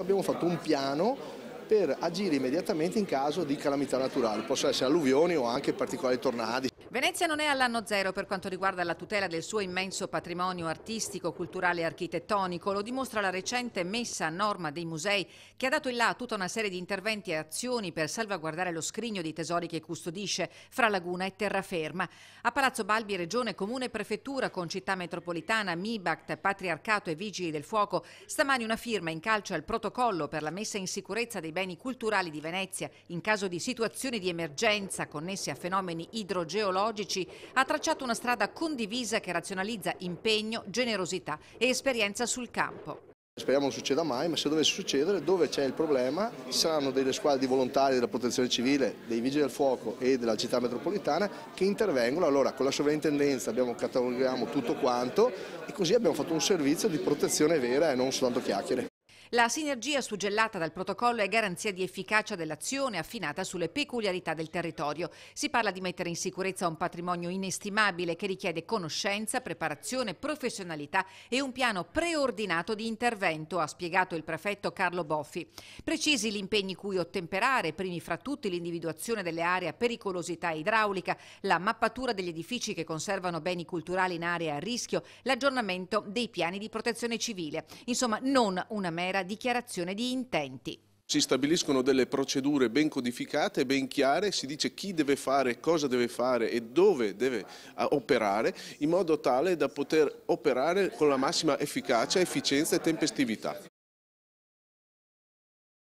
Abbiamo fatto un piano per agire immediatamente in caso di calamità naturali, possono essere alluvioni o anche particolari tornadi. Venezia non è all'anno zero per quanto riguarda la tutela del suo immenso patrimonio artistico, culturale e architettonico. Lo dimostra la recente messa a norma dei musei che ha dato in là tutta una serie di interventi e azioni per salvaguardare lo scrigno di tesori che custodisce fra laguna e terraferma. A Palazzo Balbi, Regione, Comune Prefettura con città metropolitana, MIBACT, Patriarcato e Vigili del Fuoco, stamani una firma in calcio al protocollo per la messa in sicurezza dei beni culturali di Venezia in caso di situazioni di emergenza connesse a fenomeni idrogeologici tecnologici, ha tracciato una strada condivisa che razionalizza impegno, generosità e esperienza sul campo. Speriamo non succeda mai, ma se dovesse succedere, dove c'è il problema, ci saranno delle squadre di volontari della protezione civile, dei vigili del fuoco e della città metropolitana che intervengono. Allora con la sovrintendenza abbiamo, catalogiamo tutto quanto e così abbiamo fatto un servizio di protezione vera e non soltanto chiacchiere. La sinergia suggellata dal protocollo è garanzia di efficacia dell'azione affinata sulle peculiarità del territorio. Si parla di mettere in sicurezza un patrimonio inestimabile che richiede conoscenza, preparazione, professionalità e un piano preordinato di intervento, ha spiegato il prefetto Carlo Boffi. Precisi gli impegni cui ottemperare, primi fra tutti l'individuazione delle aree a pericolosità idraulica, la mappatura degli edifici che conservano beni culturali in aree a rischio, l'aggiornamento dei piani di protezione civile. Insomma, non una mera vera dichiarazione di intenti. Si stabiliscono delle procedure ben codificate, ben chiare, si dice chi deve fare, cosa deve fare e dove deve ah, operare, in modo tale da poter operare con la massima efficacia, efficienza e tempestività.